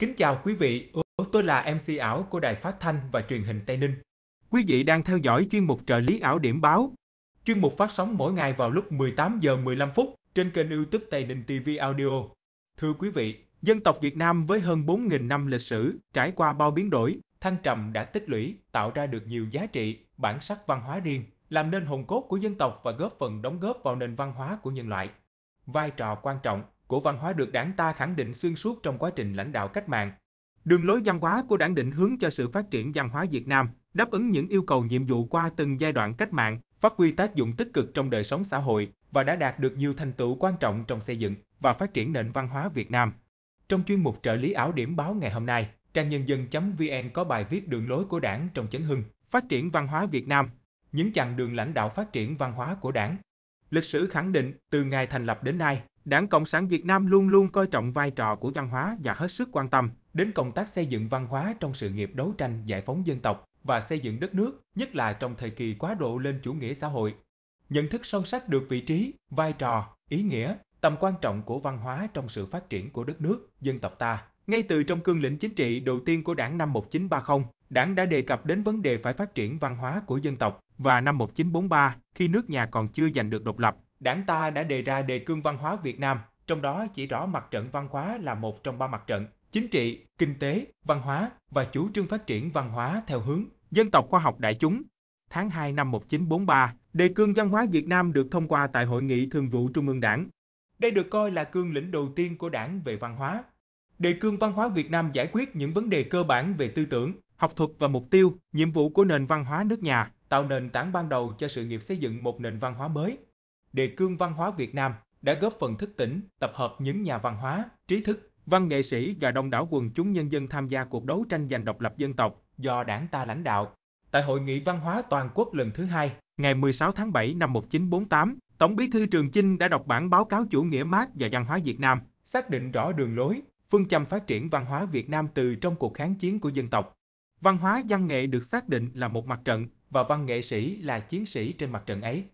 Kính chào quý vị, tôi là MC ảo của Đài Phát Thanh và Truyền hình Tây Ninh. Quý vị đang theo dõi chuyên mục trợ lý ảo điểm báo. Chuyên mục phát sóng mỗi ngày vào lúc 18 giờ 15 phút trên kênh YouTube Tây Ninh TV Audio. Thưa quý vị, dân tộc Việt Nam với hơn 4.000 năm lịch sử, trải qua bao biến đổi, thăng trầm đã tích lũy, tạo ra được nhiều giá trị, bản sắc văn hóa riêng, làm nên hồn cốt của dân tộc và góp phần đóng góp vào nền văn hóa của nhân loại. Vai trò quan trọng của văn hóa được đảng ta khẳng định xuyên suốt trong quá trình lãnh đạo cách mạng. Đường lối văn hóa của đảng định hướng cho sự phát triển văn hóa Việt Nam, đáp ứng những yêu cầu nhiệm vụ qua từng giai đoạn cách mạng, phát huy tác dụng tích cực trong đời sống xã hội và đã đạt được nhiều thành tựu quan trọng trong xây dựng và phát triển nền văn hóa Việt Nam. Trong chuyên mục trợ lý ảo điểm báo ngày hôm nay, trang nhân dân.vn có bài viết đường lối của đảng trong chấn hưng, phát triển văn hóa Việt Nam, những chặng đường lãnh đạo phát triển văn hóa của đảng. Lịch sử khẳng định, từ ngày thành lập đến nay, Đảng Cộng sản Việt Nam luôn luôn coi trọng vai trò của văn hóa và hết sức quan tâm đến công tác xây dựng văn hóa trong sự nghiệp đấu tranh giải phóng dân tộc và xây dựng đất nước, nhất là trong thời kỳ quá độ lên chủ nghĩa xã hội. Nhận thức sâu sắc được vị trí, vai trò, ý nghĩa, tầm quan trọng của văn hóa trong sự phát triển của đất nước, dân tộc ta. Ngay từ trong cương lĩnh chính trị đầu tiên của Đảng năm 1930, Đảng đã đề cập đến vấn đề phải phát triển văn hóa của dân tộc và năm 1943, khi nước nhà còn chưa giành được độc lập, Đảng ta đã đề ra đề cương văn hóa Việt Nam, trong đó chỉ rõ mặt trận văn hóa là một trong ba mặt trận, chính trị, kinh tế, văn hóa và chủ trương phát triển văn hóa theo hướng dân tộc khoa học đại chúng. Tháng 2 năm 1943, đề cương văn hóa Việt Nam được thông qua tại Hội nghị Thường vụ Trung ương Đảng. Đây được coi là cương lĩnh đầu tiên của Đảng về văn hóa. Đề cương văn hóa Việt Nam giải quyết những vấn đề cơ bản về tư tưởng, học thuật và mục tiêu, nhiệm vụ của nền văn hóa nước nhà, tạo nền tảng ban đầu cho sự nghiệp xây dựng một nền văn hóa mới, đề cương văn hóa Việt Nam đã góp phần thức tỉnh, tập hợp những nhà văn hóa, trí thức, văn nghệ sĩ và đông đảo quần chúng nhân dân tham gia cuộc đấu tranh giành độc lập dân tộc do đảng ta lãnh đạo. Tại Hội nghị Văn hóa Toàn quốc lần thứ hai, ngày 16 tháng 7 năm 1948, Tổng bí thư Trường Chinh đã đọc bản báo cáo chủ nghĩa Mác và văn hóa Việt Nam, xác định rõ đường lối, phương châm phát triển văn hóa Việt Nam từ trong cuộc kháng chiến của dân tộc. Văn hóa văn nghệ được xác định là một mặt trận và văn nghệ sĩ là chiến sĩ trên mặt trận ấy.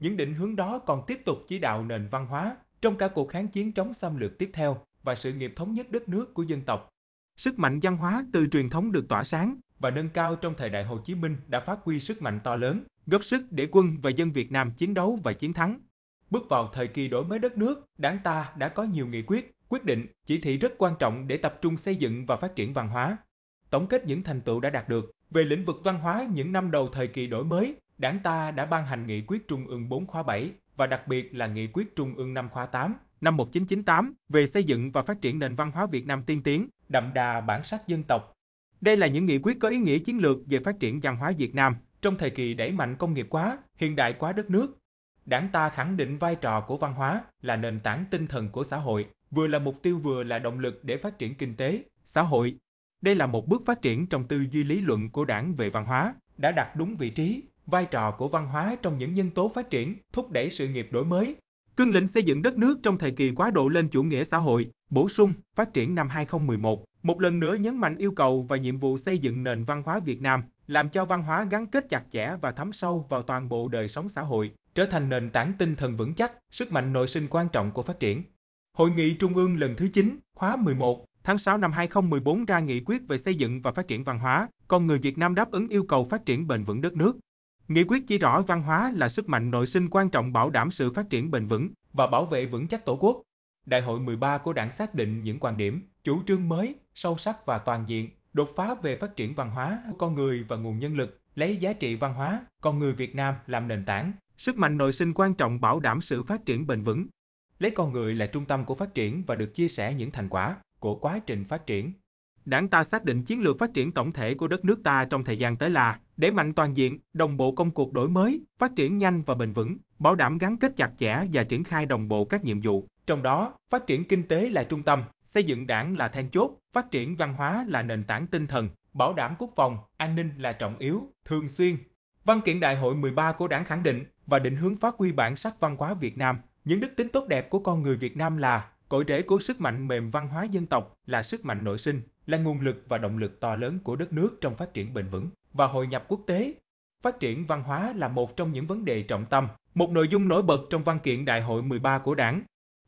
Những định hướng đó còn tiếp tục chỉ đạo nền văn hóa trong cả cuộc kháng chiến chống xâm lược tiếp theo và sự nghiệp thống nhất đất nước của dân tộc. Sức mạnh văn hóa từ truyền thống được tỏa sáng và nâng cao trong thời đại Hồ Chí Minh đã phát huy sức mạnh to lớn, góp sức để quân và dân Việt Nam chiến đấu và chiến thắng. Bước vào thời kỳ đổi mới đất nước, Đảng ta đã có nhiều nghị quyết, quyết định, chỉ thị rất quan trọng để tập trung xây dựng và phát triển văn hóa. Tổng kết những thành tựu đã đạt được về lĩnh vực văn hóa những năm đầu thời kỳ đổi mới Đảng ta đã ban hành nghị quyết Trung ương 4 khóa 7 và đặc biệt là nghị quyết Trung ương 5 khóa 8 năm 1998 về xây dựng và phát triển nền văn hóa Việt Nam tiên tiến, đậm đà bản sắc dân tộc. Đây là những nghị quyết có ý nghĩa chiến lược về phát triển văn hóa Việt Nam trong thời kỳ đẩy mạnh công nghiệp hóa, hiện đại hóa đất nước. Đảng ta khẳng định vai trò của văn hóa là nền tảng tinh thần của xã hội, vừa là mục tiêu vừa là động lực để phát triển kinh tế, xã hội. Đây là một bước phát triển trong tư duy lý luận của đảng về văn hóa, đã đặt đúng vị trí, vai trò của văn hóa trong những nhân tố phát triển, thúc đẩy sự nghiệp đổi mới. Cương lĩnh xây dựng đất nước trong thời kỳ quá độ lên chủ nghĩa xã hội, bổ sung, phát triển năm 2011, một lần nữa nhấn mạnh yêu cầu và nhiệm vụ xây dựng nền văn hóa Việt Nam, làm cho văn hóa gắn kết chặt chẽ và thấm sâu vào toàn bộ đời sống xã hội, trở thành nền tảng tinh thần vững chắc, sức mạnh nội sinh quan trọng của phát triển. Hội nghị Trung ương lần thứ 9, khóa 11, tháng 6 năm 2014 ra nghị quyết về xây dựng và phát triển văn hóa, con người Việt Nam đáp ứng yêu cầu phát triển bền vững đất nước, Nghị quyết chỉ rõ văn hóa là sức mạnh nội sinh quan trọng bảo đảm sự phát triển bền vững và bảo vệ vững chắc Tổ quốc. Đại hội 13 của Đảng xác định những quan điểm, chủ trương mới, sâu sắc và toàn diện, đột phá về phát triển văn hóa, con người và nguồn nhân lực, lấy giá trị văn hóa, con người Việt Nam làm nền tảng. Sức mạnh nội sinh quan trọng bảo đảm sự phát triển bền vững. Lấy con người là trung tâm của phát triển và được chia sẻ những thành quả của quá trình phát triển đảng ta xác định chiến lược phát triển tổng thể của đất nước ta trong thời gian tới là để mạnh toàn diện, đồng bộ công cuộc đổi mới, phát triển nhanh và bền vững, bảo đảm gắn kết chặt chẽ và triển khai đồng bộ các nhiệm vụ. Trong đó, phát triển kinh tế là trung tâm, xây dựng đảng là then chốt, phát triển văn hóa là nền tảng tinh thần, bảo đảm quốc phòng, an ninh là trọng yếu, thường xuyên. Văn kiện Đại hội 13 của đảng khẳng định và định hướng phát huy bản sắc văn hóa Việt Nam. Những đức tính tốt đẹp của con người Việt Nam là Cội rễ của sức mạnh mềm văn hóa dân tộc là sức mạnh nội sinh, là nguồn lực và động lực to lớn của đất nước trong phát triển bền vững và hội nhập quốc tế. Phát triển văn hóa là một trong những vấn đề trọng tâm, một nội dung nổi bật trong văn kiện Đại hội 13 của Đảng.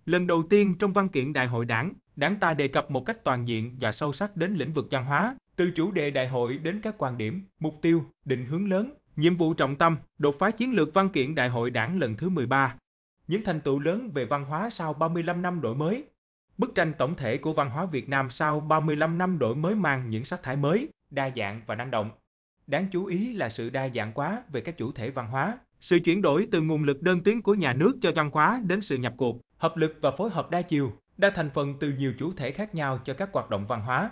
Lần đầu tiên trong văn kiện Đại hội Đảng, Đảng ta đề cập một cách toàn diện và sâu sắc đến lĩnh vực văn hóa, từ chủ đề đại hội đến các quan điểm, mục tiêu, định hướng lớn, nhiệm vụ trọng tâm, đột phá chiến lược văn kiện Đại hội Đảng lần thứ 13 những thành tựu lớn về văn hóa sau 35 năm đổi mới. Bức tranh tổng thể của văn hóa Việt Nam sau 35 năm đổi mới mang những sắc thái mới, đa dạng và năng động. Đáng chú ý là sự đa dạng quá về các chủ thể văn hóa, sự chuyển đổi từ nguồn lực đơn tuyến của nhà nước cho văn hóa đến sự nhập cuộc, hợp lực và phối hợp đa chiều, đa thành phần từ nhiều chủ thể khác nhau cho các hoạt động văn hóa.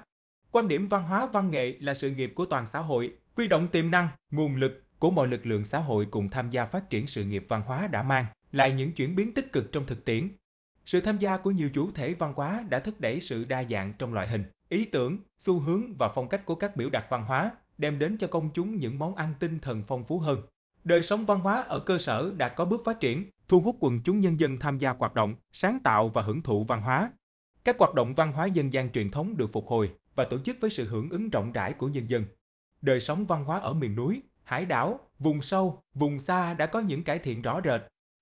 Quan điểm văn hóa văn nghệ là sự nghiệp của toàn xã hội, quy động tiềm năng, nguồn lực của mọi lực lượng xã hội cùng tham gia phát triển sự nghiệp văn hóa đã mang lại những chuyển biến tích cực trong thực tiễn. Sự tham gia của nhiều chủ thể văn hóa đã thúc đẩy sự đa dạng trong loại hình, ý tưởng, xu hướng và phong cách của các biểu đạt văn hóa, đem đến cho công chúng những món ăn tinh thần phong phú hơn. Đời sống văn hóa ở cơ sở đã có bước phát triển, thu hút quần chúng nhân dân tham gia hoạt động, sáng tạo và hưởng thụ văn hóa. Các hoạt động văn hóa dân gian truyền thống được phục hồi và tổ chức với sự hưởng ứng rộng rãi của nhân dân. Đời sống văn hóa ở miền núi, hải đảo, vùng sâu, vùng xa đã có những cải thiện rõ rệt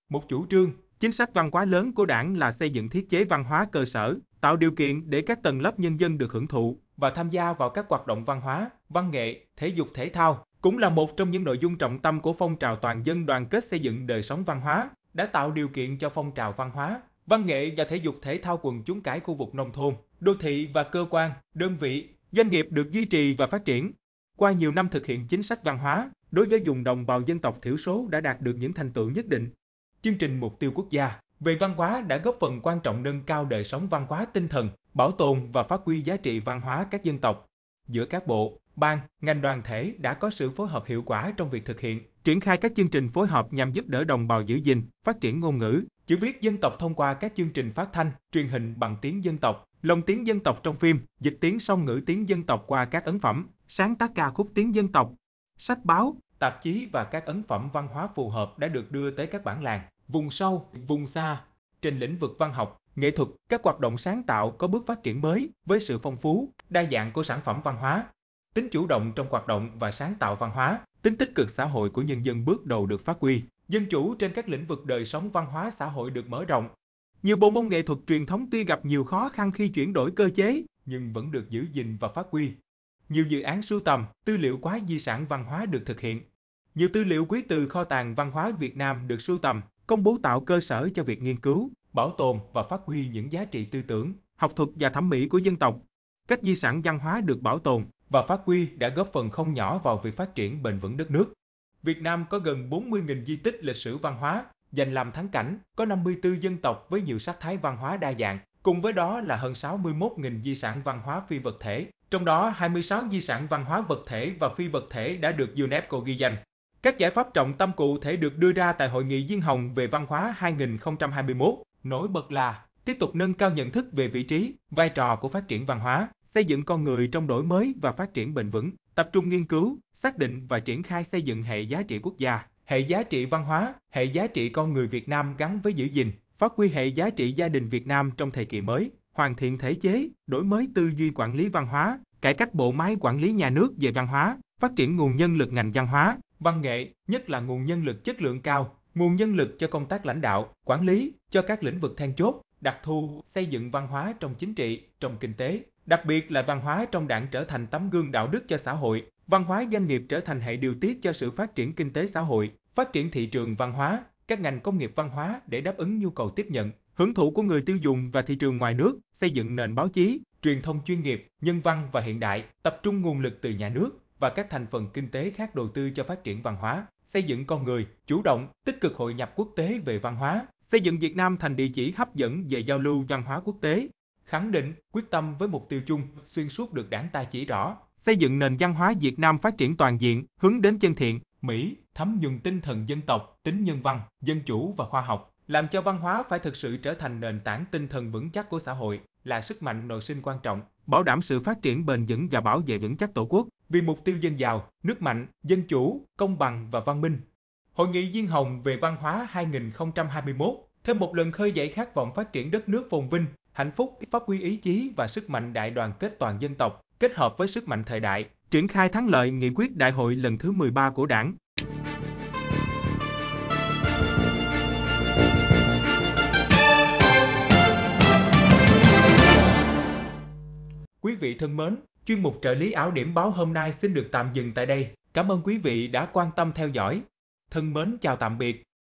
một chủ trương, chính sách văn hóa lớn của đảng là xây dựng thiết chế văn hóa cơ sở, tạo điều kiện để các tầng lớp nhân dân được hưởng thụ và tham gia vào các hoạt động văn hóa, văn nghệ, thể dục thể thao, cũng là một trong những nội dung trọng tâm của phong trào toàn dân đoàn kết xây dựng đời sống văn hóa, đã tạo điều kiện cho phong trào văn hóa, văn nghệ và thể dục thể thao quần chúng cái khu vực nông thôn, đô thị và cơ quan, đơn vị, doanh nghiệp được duy trì và phát triển. Qua nhiều năm thực hiện chính sách văn hóa, đối với vùng đồng bào dân tộc thiểu số đã đạt được những thành tựu nhất định chương trình mục tiêu quốc gia về văn hóa đã góp phần quan trọng nâng cao đời sống văn hóa tinh thần, bảo tồn và phát huy giá trị văn hóa các dân tộc. Giữa các bộ, ban, ngành đoàn thể đã có sự phối hợp hiệu quả trong việc thực hiện, triển khai các chương trình phối hợp nhằm giúp đỡ đồng bào giữ gìn, phát triển ngôn ngữ, chữ viết dân tộc thông qua các chương trình phát thanh, truyền hình bằng tiếng dân tộc, lồng tiếng dân tộc trong phim, dịch tiếng song ngữ tiếng dân tộc qua các ấn phẩm, sáng tác ca khúc tiếng dân tộc, sách báo, tạp chí và các ấn phẩm văn hóa phù hợp đã được đưa tới các bản làng, vùng sâu, vùng xa. Trên lĩnh vực văn học, nghệ thuật, các hoạt động sáng tạo có bước phát triển mới với sự phong phú, đa dạng của sản phẩm văn hóa. Tính chủ động trong hoạt động và sáng tạo văn hóa, tính tích cực xã hội của nhân dân bước đầu được phát huy, dân chủ trên các lĩnh vực đời sống văn hóa xã hội được mở rộng. Nhiều bộ môn nghệ thuật truyền thống tuy gặp nhiều khó khăn khi chuyển đổi cơ chế, nhưng vẫn được giữ gìn và phát huy nhiều dự án sưu tầm, tư liệu quá di sản văn hóa được thực hiện. Nhiều tư liệu quý từ kho tàng văn hóa Việt Nam được sưu tầm, công bố tạo cơ sở cho việc nghiên cứu, bảo tồn và phát huy những giá trị tư tưởng, học thuật và thẩm mỹ của dân tộc. Cách di sản văn hóa được bảo tồn và phát huy đã góp phần không nhỏ vào việc phát triển bền vững đất nước. Việt Nam có gần 40.000 di tích lịch sử văn hóa, dành làm thắng cảnh, có 54 dân tộc với nhiều sắc thái văn hóa đa dạng, cùng với đó là hơn 61.000 di sản văn hóa phi vật thể, trong đó 26 di sản văn hóa vật thể và phi vật thể đã được UNESCO ghi danh. Các giải pháp trọng tâm cụ thể được đưa ra tại Hội nghị Diên Hồng về Văn hóa 2021, nổi bật là tiếp tục nâng cao nhận thức về vị trí, vai trò của phát triển văn hóa, xây dựng con người trong đổi mới và phát triển bền vững, tập trung nghiên cứu, xác định và triển khai xây dựng hệ giá trị quốc gia, hệ giá trị văn hóa, hệ giá trị con người Việt Nam gắn với giữ gìn, phát huy hệ giá trị gia đình Việt Nam trong thời kỳ mới, hoàn thiện thể chế, đổi mới tư duy quản lý văn hóa, cải cách bộ máy quản lý nhà nước về văn hóa, phát triển nguồn nhân lực ngành văn hóa, văn nghệ, nhất là nguồn nhân lực chất lượng cao, nguồn nhân lực cho công tác lãnh đạo, quản lý, cho các lĩnh vực then chốt, đặc thù xây dựng văn hóa trong chính trị, trong kinh tế, đặc biệt là văn hóa trong đảng trở thành tấm gương đạo đức cho xã hội, văn hóa doanh nghiệp trở thành hệ điều tiết cho sự phát triển kinh tế xã hội, phát triển thị trường văn hóa, các ngành công nghiệp văn hóa để đáp ứng nhu cầu tiếp nhận, hưởng thụ của người tiêu dùng và thị trường ngoài nước, xây dựng nền báo chí, truyền thông chuyên nghiệp, nhân văn và hiện đại, tập trung nguồn lực từ nhà nước và các thành phần kinh tế khác đầu tư cho phát triển văn hóa, xây dựng con người, chủ động, tích cực hội nhập quốc tế về văn hóa, xây dựng Việt Nam thành địa chỉ hấp dẫn về giao lưu văn hóa quốc tế, khẳng định quyết tâm với mục tiêu chung xuyên suốt được đảng ta chỉ rõ, xây dựng nền văn hóa Việt Nam phát triển toàn diện, hướng đến chân thiện, mỹ, thấm nhuần tinh thần dân tộc, tính nhân văn, dân chủ và khoa học, làm cho văn hóa phải thực sự trở thành nền tảng tinh thần vững chắc của xã hội là sức mạnh nội sinh quan trọng bảo đảm sự phát triển bền vững và bảo vệ vững chắc tổ quốc vì mục tiêu dân giàu nước mạnh dân chủ công bằng và văn minh Hội nghị Diên Hồng về văn hóa 2021 thêm một lần khơi dậy khát vọng phát triển đất nước phồn vinh, hạnh phúc, phát huy ý chí và sức mạnh đại đoàn kết toàn dân tộc, kết hợp với sức mạnh thời đại, triển khai thắng lợi nghị quyết đại hội lần thứ 13 của Đảng, Quý vị thân mến, chuyên mục trợ lý ảo điểm báo hôm nay xin được tạm dừng tại đây. Cảm ơn quý vị đã quan tâm theo dõi. Thân mến chào tạm biệt.